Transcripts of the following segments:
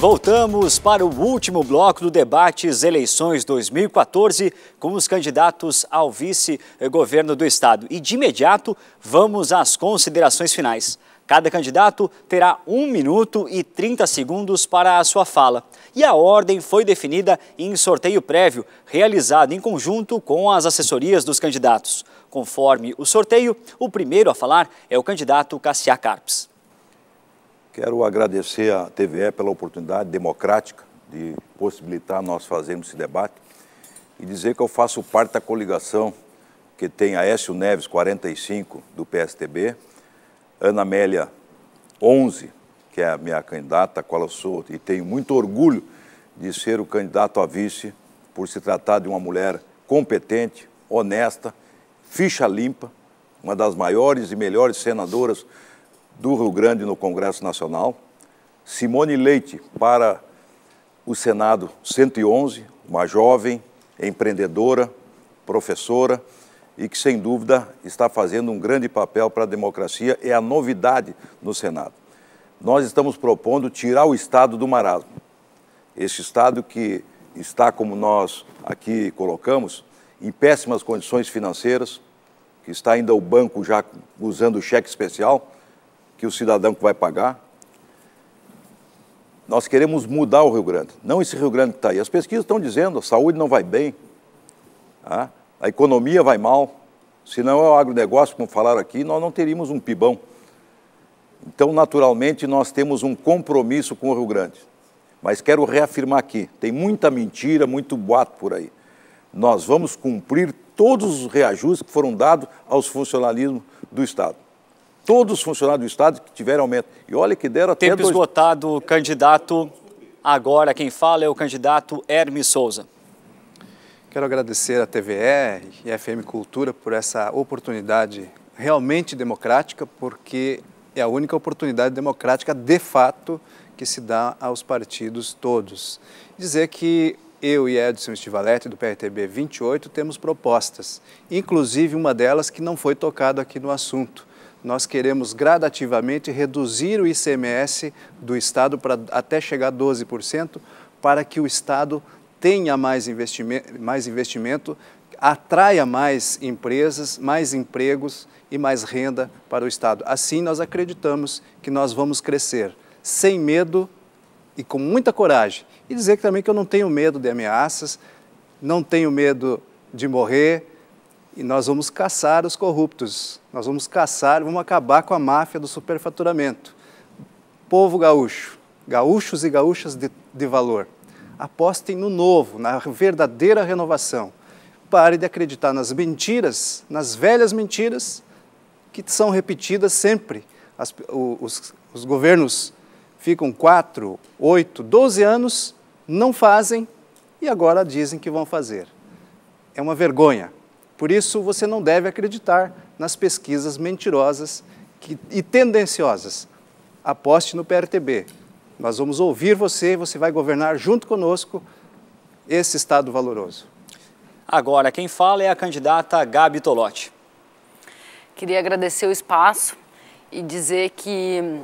Voltamos para o último bloco do debates eleições 2014 com os candidatos ao vice-governo do Estado. E de imediato vamos às considerações finais. Cada candidato terá 1 minuto e 30 segundos para a sua fala. E a ordem foi definida em sorteio prévio, realizado em conjunto com as assessorias dos candidatos. Conforme o sorteio, o primeiro a falar é o candidato Cassiá Carpes. Quero agradecer à TVE pela oportunidade democrática de possibilitar nós fazermos esse debate e dizer que eu faço parte da coligação que tem Aécio Neves, 45, do PSTB, Ana Amélia, 11, que é a minha candidata, a qual eu sou, e tenho muito orgulho de ser o candidato a vice, por se tratar de uma mulher competente, honesta, ficha limpa, uma das maiores e melhores senadoras do Rio Grande no Congresso Nacional, Simone Leite para o Senado 111, uma jovem empreendedora, professora e que, sem dúvida, está fazendo um grande papel para a democracia, é a novidade no Senado. Nós estamos propondo tirar o Estado do marasmo. Esse Estado que está, como nós aqui colocamos, em péssimas condições financeiras, que está ainda o banco já usando o cheque especial, que o cidadão que vai pagar. Nós queremos mudar o Rio Grande, não esse Rio Grande que está aí. As pesquisas estão dizendo, a saúde não vai bem, tá? a economia vai mal. Se não é o agronegócio, como falaram aqui, nós não teríamos um pibão. Então, naturalmente, nós temos um compromisso com o Rio Grande. Mas quero reafirmar aqui, tem muita mentira, muito boato por aí. Nós vamos cumprir todos os reajustes que foram dados aos funcionalismos do Estado todos os funcionários do Estado que tiveram aumento. E olha que deram até... Tempo dois... esgotado, candidato. Agora quem fala é o candidato Hermes Souza. Quero agradecer à TVE e a FM Cultura por essa oportunidade realmente democrática, porque é a única oportunidade democrática de fato que se dá aos partidos todos. Dizer que eu e Edson Stivaletti, do PRTB 28, temos propostas, inclusive uma delas que não foi tocada aqui no assunto, nós queremos gradativamente reduzir o ICMS do Estado para até chegar a 12%, para que o Estado tenha mais investimento, mais investimento, atraia mais empresas, mais empregos e mais renda para o Estado. Assim, nós acreditamos que nós vamos crescer sem medo e com muita coragem. E dizer também que eu não tenho medo de ameaças, não tenho medo de morrer, e nós vamos caçar os corruptos, nós vamos caçar, vamos acabar com a máfia do superfaturamento. Povo gaúcho, gaúchos e gaúchas de, de valor, apostem no novo, na verdadeira renovação. Pare de acreditar nas mentiras, nas velhas mentiras que são repetidas sempre. As, os, os governos ficam 4, 8, 12 anos, não fazem e agora dizem que vão fazer. É uma vergonha. Por isso, você não deve acreditar nas pesquisas mentirosas que, e tendenciosas. Aposte no PRTB. Nós vamos ouvir você, você vai governar junto conosco esse Estado valoroso. Agora, quem fala é a candidata Gabi Tolotti. Queria agradecer o espaço e dizer que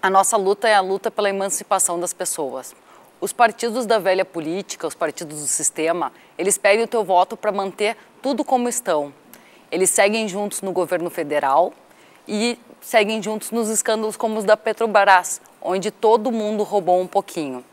a nossa luta é a luta pela emancipação das pessoas. Os partidos da velha política, os partidos do sistema, eles pedem o teu voto para manter tudo como estão. Eles seguem juntos no governo federal e seguem juntos nos escândalos como os da Petrobras, onde todo mundo roubou um pouquinho.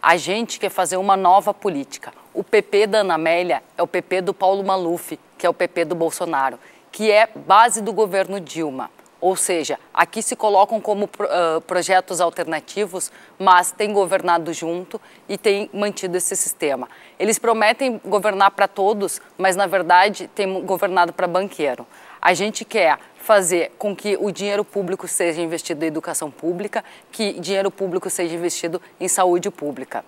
A gente quer fazer uma nova política. O PP da Ana Amélia é o PP do Paulo Maluf, que é o PP do Bolsonaro, que é base do governo Dilma. Ou seja, aqui se colocam como uh, projetos alternativos, mas têm governado junto e têm mantido esse sistema. Eles prometem governar para todos, mas na verdade têm governado para banqueiro. A gente quer fazer com que o dinheiro público seja investido em educação pública, que dinheiro público seja investido em saúde pública.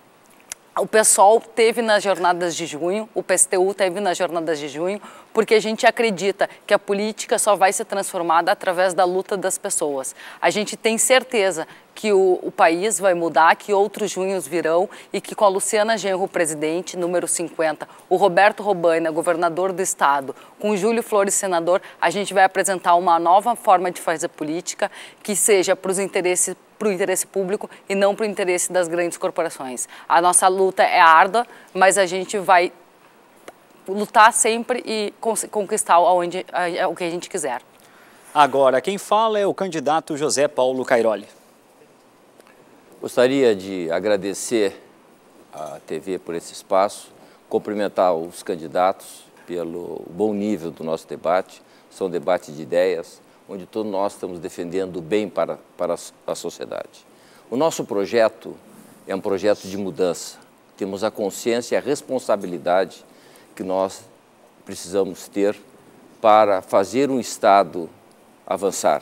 O PSOL teve nas jornadas de junho, o PSTU teve nas jornadas de junho porque a gente acredita que a política só vai ser transformada através da luta das pessoas. A gente tem certeza que o, o, país vai mudar, que outros junhos virão e que com a Luciana Genro, presidente, número 50, o Roberto Robaina, governador do estado, com o Júlio Flores, senador, a gente vai apresentar uma nova forma de fazer política que seja para os interesses para o interesse público e não para o interesse das grandes corporações. A nossa luta é árdua, mas a gente vai Tipo, lutar sempre e conquistar onde, o que a gente quiser. Agora, quem fala é o candidato José Paulo Cairoli. Gostaria de agradecer à TV por esse espaço, cumprimentar os candidatos pelo bom nível do nosso debate. São debates de ideias, onde todos nós estamos defendendo o bem para, para a sociedade. O nosso projeto é um projeto de mudança. Temos a consciência e a responsabilidade que nós precisamos ter para fazer um Estado avançar.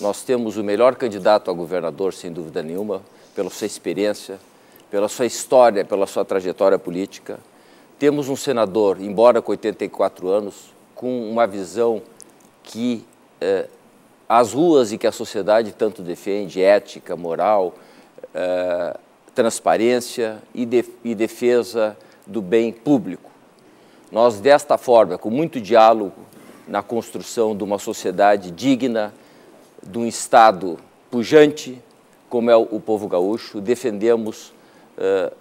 Nós temos o melhor candidato a governador, sem dúvida nenhuma, pela sua experiência, pela sua história, pela sua trajetória política. Temos um senador, embora com 84 anos, com uma visão que eh, as ruas e que a sociedade tanto defende, ética, moral, eh, transparência e, de, e defesa do bem público. Nós, desta forma, com muito diálogo na construção de uma sociedade digna, de um Estado pujante, como é o povo gaúcho, defendemos eh,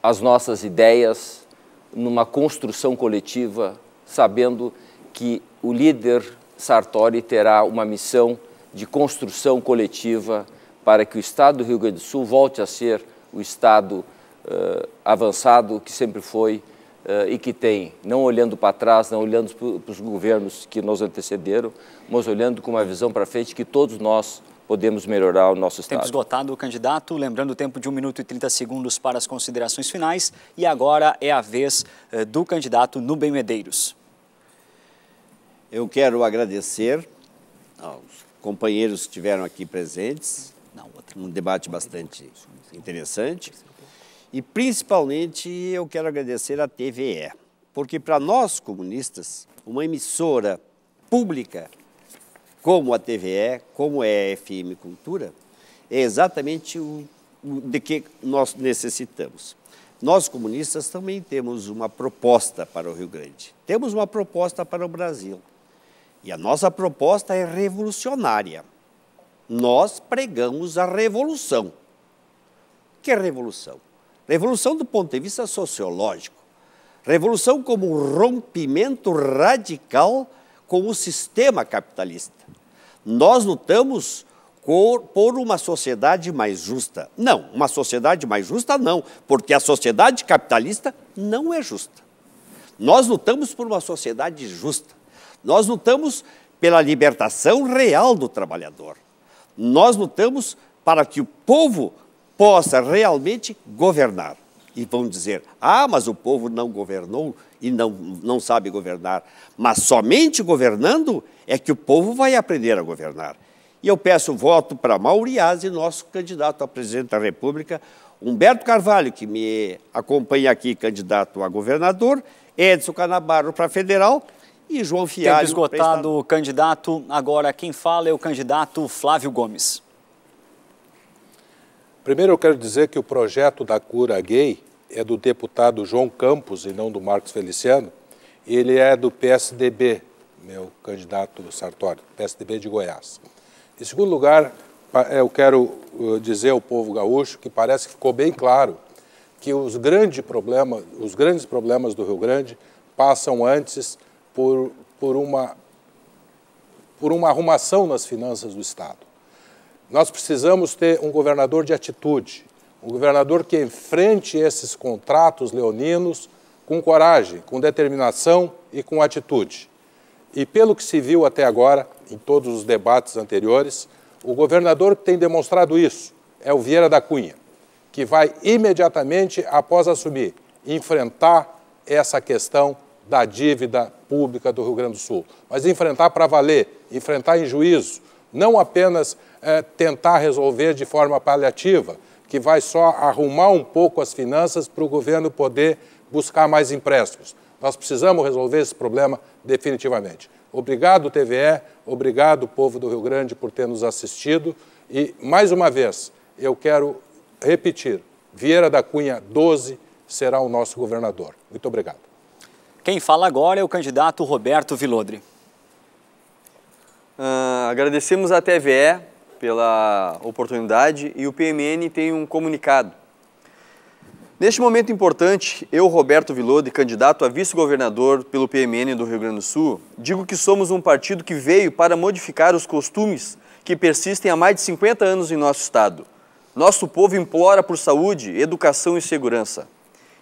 as nossas ideias numa construção coletiva, sabendo que o líder Sartori terá uma missão de construção coletiva para que o Estado do Rio Grande do Sul volte a ser o Estado eh, avançado que sempre foi eh, e que tem, não olhando para trás, não olhando para os governos que nos antecederam, mas olhando com uma visão para frente que todos nós podemos melhorar o nosso Estado. Tempo esgotado, candidato. Lembrando o tempo de 1 minuto e 30 segundos para as considerações finais. E agora é a vez eh, do candidato Nubem Medeiros. Eu quero agradecer aos companheiros que estiveram aqui presentes. Um debate bastante interessante. E principalmente eu quero agradecer à TVE, porque para nós comunistas, uma emissora pública como a TVE, como é a FM Cultura, é exatamente o, o de que nós necessitamos. Nós comunistas também temos uma proposta para o Rio Grande. Temos uma proposta para o Brasil. E a nossa proposta é revolucionária. Nós pregamos a revolução. Que revolução? Revolução do ponto de vista sociológico. Revolução como um rompimento radical com o sistema capitalista. Nós lutamos por uma sociedade mais justa. Não, uma sociedade mais justa não, porque a sociedade capitalista não é justa. Nós lutamos por uma sociedade justa. Nós lutamos pela libertação real do trabalhador. Nós lutamos para que o povo possa realmente governar. E vão dizer: ah, mas o povo não governou e não, não sabe governar. Mas somente governando é que o povo vai aprender a governar. E eu peço voto para Mauriase, nosso candidato a presidente da República, Humberto Carvalho, que me acompanha aqui, candidato a governador, Edson Canabarro para federal e João Fialho. Tempo esgotado, candidato. Agora quem fala é o candidato Flávio Gomes. Primeiro, eu quero dizer que o projeto da cura gay é do deputado João Campos e não do Marcos Feliciano. Ele é do PSDB, meu candidato Sartori, PSDB de Goiás. Em segundo lugar, eh, eu quero eh, dizer ao povo gaúcho que parece que ficou bem claro que os, os grandes problemas do Rio Grande passam antes por, por, uma, por uma arrumação nas finanças do Estado. Nós precisamos ter um governador de atitude, um governador que enfrente esses contratos leoninos com coragem, com determinação e com atitude. E pelo que se viu até agora, em todos os debates anteriores, o governador que tem demonstrado isso é o Vieira da Cunha, que vai imediatamente após assumir enfrentar essa questão da dívida pública do Rio Grande do Sul, mas enfrentar para valer, enfrentar em juízo, não apenas é, tentar resolver de forma paliativa, que vai só arrumar um pouco as finanças para o governo poder buscar mais empréstimos. Nós precisamos resolver esse problema definitivamente. Obrigado, TVE, obrigado, povo do Rio Grande, por ter nos assistido. E, mais uma vez, eu quero repetir: Vieira da Cunha 12 será o nosso governador. Muito obrigado. Quem fala agora é o candidato Roberto Vilodre. Uh, agradecemos à TVE pela oportunidade e o PMN tem um comunicado. Neste momento importante, eu, Roberto Vilode, candidato a vice-governador pelo PMN do Rio Grande do Sul, digo que somos um partido que veio para modificar os costumes que persistem há mais de 50 anos em nosso Estado. Nosso povo implora por saúde, educação e segurança.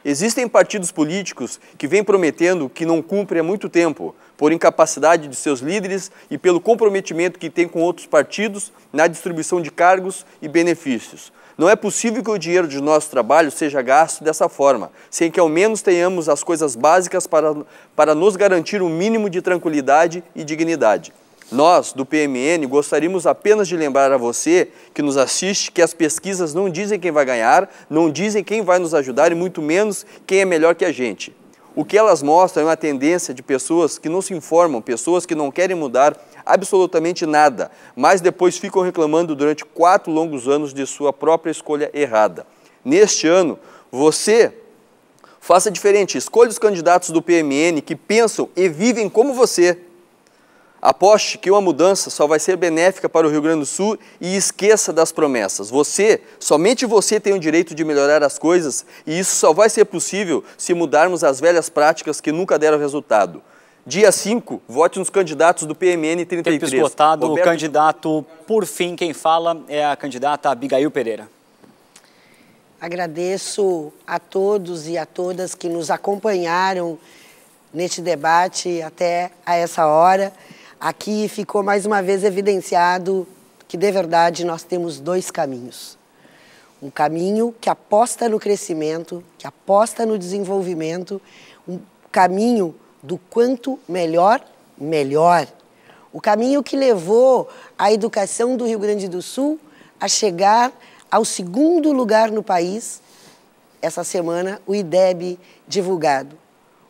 Existem partidos políticos que vêm prometendo que não cumprem há muito tempo, por incapacidade de seus líderes e pelo comprometimento que têm com outros partidos na distribuição de cargos e benefícios. Não é possível que o dinheiro de nosso trabalho seja gasto dessa forma, sem que ao menos tenhamos as coisas básicas para, para nos garantir um mínimo de tranquilidade e dignidade. Nós, do PMN, gostaríamos apenas de lembrar a você que nos assiste que as pesquisas não dizem quem vai ganhar, não dizem quem vai nos ajudar e muito menos quem é melhor que a gente. O que elas mostram é uma tendência de pessoas que não se informam, pessoas que não querem mudar absolutamente nada, mas depois ficam reclamando durante quatro longos anos de sua própria escolha errada. Neste ano, você faça diferente, escolha os candidatos do PMN que pensam e vivem como você. Aposte que uma mudança só vai ser benéfica para o Rio Grande do Sul e esqueça das promessas. Você, somente você tem o direito de melhorar as coisas e isso só vai ser possível se mudarmos as velhas práticas que nunca deram resultado. Dia 5, vote nos candidatos do PMN 33. Tempo esgotado, Roberto... o candidato, por fim, quem fala é a candidata Abigail Pereira. Agradeço a todos e a todas que nos acompanharam neste debate até a essa hora. Aqui ficou mais uma vez evidenciado que, de verdade, nós temos dois caminhos. Um caminho que aposta no crescimento, que aposta no desenvolvimento, um caminho do quanto melhor, melhor. O caminho que levou a educação do Rio Grande do Sul a chegar ao segundo lugar no país, essa semana, o IDEB divulgado.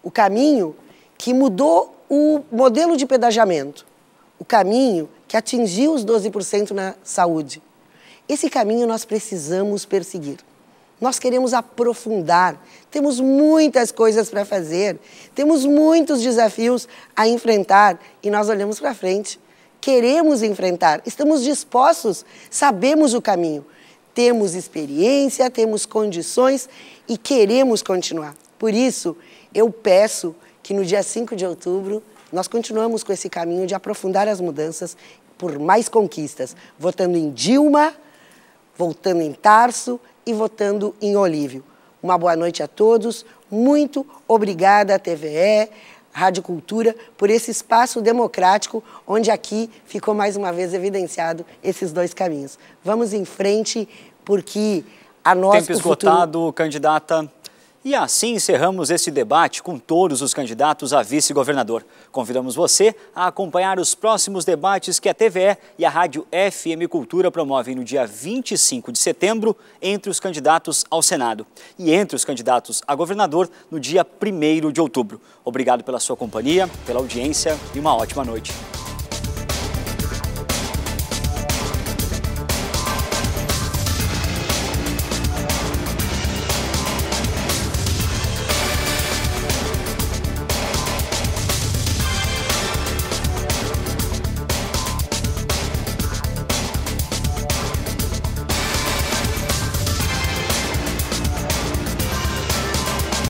O caminho que mudou o modelo de pedajamento, o caminho que atingiu os 12% na saúde. Esse caminho nós precisamos perseguir. Nós queremos aprofundar, temos muitas coisas para fazer, temos muitos desafios a enfrentar e nós olhamos para frente. Queremos enfrentar, estamos dispostos, sabemos o caminho, temos experiência, temos condições e queremos continuar. Por isso, eu peço que no dia 5 de outubro nós continuamos com esse caminho de aprofundar as mudanças por mais conquistas, votando em Dilma, votando em Tarso e votando em Olívio. Uma boa noite a todos, muito obrigada à TVE, Rádio Cultura, por esse espaço democrático onde aqui ficou mais uma vez evidenciado esses dois caminhos. Vamos em frente, porque a nossa. Tempo esgotado, futuro... candidata. E assim encerramos este debate com todos os candidatos a vice-governador. Convidamos você a acompanhar os próximos debates que a TVE e a Rádio FM Cultura promovem no dia 25 de setembro entre os candidatos ao Senado e entre os candidatos a governador no dia 1 de outubro. Obrigado pela sua companhia, pela audiência e uma ótima noite.